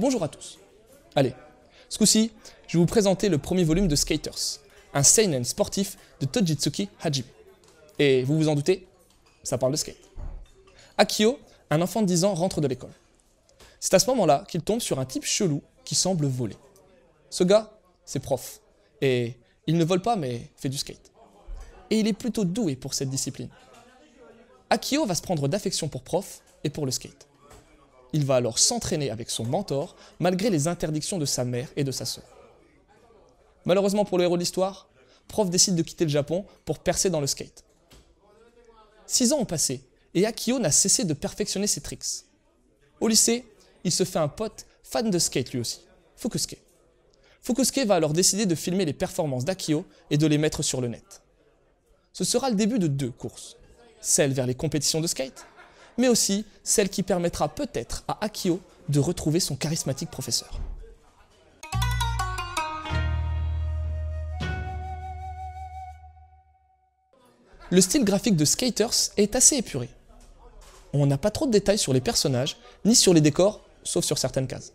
Bonjour à tous. Allez, ce coup-ci, je vais vous présenter le premier volume de Skaters, un seinen sportif de Tojitsuki Hajime. Et vous vous en doutez, ça parle de skate. Akio, un enfant de 10 ans, rentre de l'école. C'est à ce moment-là qu'il tombe sur un type chelou qui semble voler. Ce gars, c'est prof. Et il ne vole pas, mais fait du skate. Et il est plutôt doué pour cette discipline. Akio va se prendre d'affection pour prof et pour le skate. Il va alors s'entraîner avec son mentor, malgré les interdictions de sa mère et de sa sœur. Malheureusement pour le héros de l'histoire, Prof décide de quitter le Japon pour percer dans le skate. Six ans ont passé, et Akio n'a cessé de perfectionner ses tricks. Au lycée, il se fait un pote fan de skate lui aussi, Fukusuke. Fukusuke va alors décider de filmer les performances d'Akio et de les mettre sur le net. Ce sera le début de deux courses. Celle vers les compétitions de skate mais aussi celle qui permettra peut-être à Akio de retrouver son charismatique professeur. Le style graphique de Skaters est assez épuré. On n'a pas trop de détails sur les personnages, ni sur les décors, sauf sur certaines cases.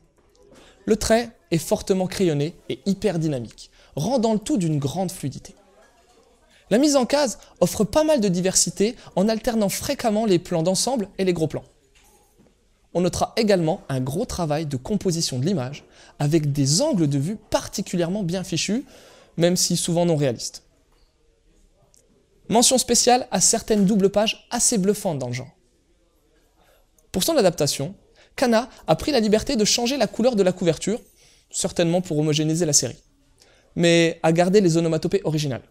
Le trait est fortement crayonné et hyper dynamique, rendant le tout d'une grande fluidité. La mise en case offre pas mal de diversité en alternant fréquemment les plans d'ensemble et les gros plans. On notera également un gros travail de composition de l'image avec des angles de vue particulièrement bien fichus, même si souvent non réalistes. Mention spéciale à certaines doubles pages assez bluffantes dans le genre. Pour son adaptation, Kana a pris la liberté de changer la couleur de la couverture, certainement pour homogénéiser la série, mais a gardé les onomatopées originales.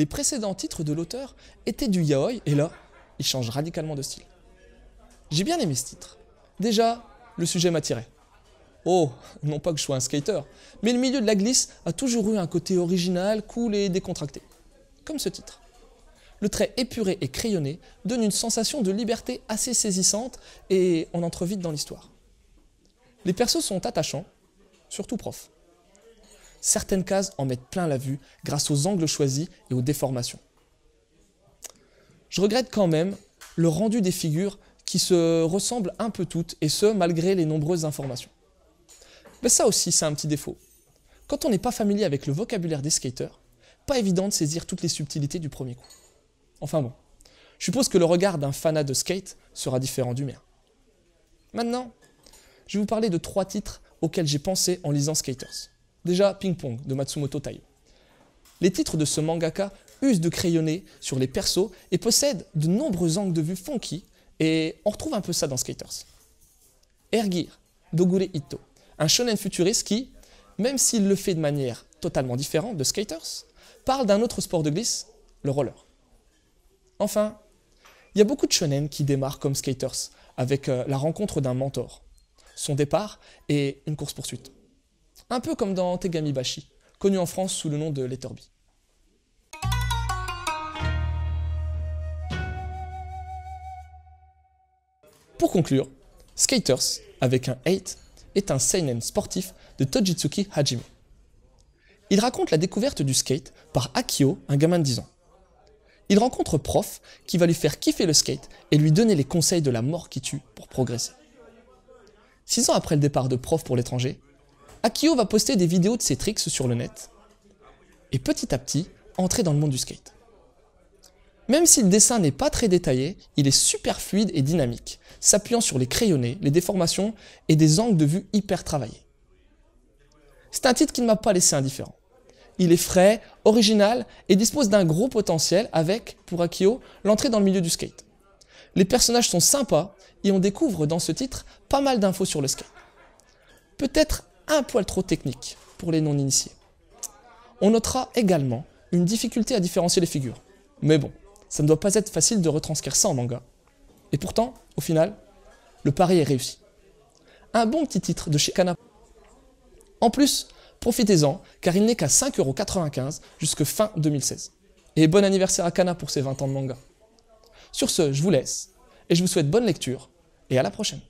les précédents titres de l'auteur étaient du yaoi, et là, il change radicalement de style. J'ai bien aimé ce titre. Déjà, le sujet m'attirait. Oh, non pas que je sois un skater, mais le milieu de la glisse a toujours eu un côté original, cool et décontracté. Comme ce titre. Le trait épuré et crayonné donne une sensation de liberté assez saisissante et on entre vite dans l'histoire. Les persos sont attachants, surtout prof certaines cases en mettent plein la vue grâce aux angles choisis et aux déformations. Je regrette quand même le rendu des figures qui se ressemblent un peu toutes, et ce, malgré les nombreuses informations. Mais ça aussi, c'est un petit défaut. Quand on n'est pas familier avec le vocabulaire des skaters, pas évident de saisir toutes les subtilités du premier coup. Enfin bon, je suppose que le regard d'un fanat de skate sera différent du mien. Maintenant, je vais vous parler de trois titres auxquels j'ai pensé en lisant Skaters. Déjà, ping-pong de Matsumoto Taiyo. Les titres de ce mangaka usent de crayonnés sur les persos et possèdent de nombreux angles de vue funky, et on retrouve un peu ça dans Skaters. Ergir, Dogure Ito, un shonen futuriste qui, même s'il le fait de manière totalement différente de Skaters, parle d'un autre sport de glisse, le roller. Enfin, il y a beaucoup de shonen qui démarrent comme skaters, avec euh, la rencontre d'un mentor, son départ et une course-poursuite. Un peu comme dans Tegami Bashi, connu en France sous le nom de Letterby. Pour conclure, Skaters, avec un 8, est un seinen sportif de Tojitsuki Hajime. Il raconte la découverte du skate par Akio, un gamin de 10 ans. Il rencontre Prof qui va lui faire kiffer le skate et lui donner les conseils de la mort qui tue pour progresser. Six ans après le départ de Prof pour l'étranger, Akio va poster des vidéos de ses tricks sur le net et petit à petit entrer dans le monde du skate. Même si le dessin n'est pas très détaillé, il est super fluide et dynamique, s'appuyant sur les crayonnés, les déformations et des angles de vue hyper travaillés. C'est un titre qui ne m'a pas laissé indifférent. Il est frais, original et dispose d'un gros potentiel avec, pour Akio, l'entrée dans le milieu du skate. Les personnages sont sympas et on découvre dans ce titre pas mal d'infos sur le skate. Peut-être un poil trop technique pour les non-initiés. On notera également une difficulté à différencier les figures. Mais bon, ça ne doit pas être facile de retranscrire ça en manga. Et pourtant, au final, le pari est réussi. Un bon petit titre de chez Kana. En plus, profitez-en, car il n'est qu'à 5,95€ jusque fin 2016. Et bon anniversaire à Kana pour ses 20 ans de manga. Sur ce, je vous laisse, et je vous souhaite bonne lecture, et à la prochaine.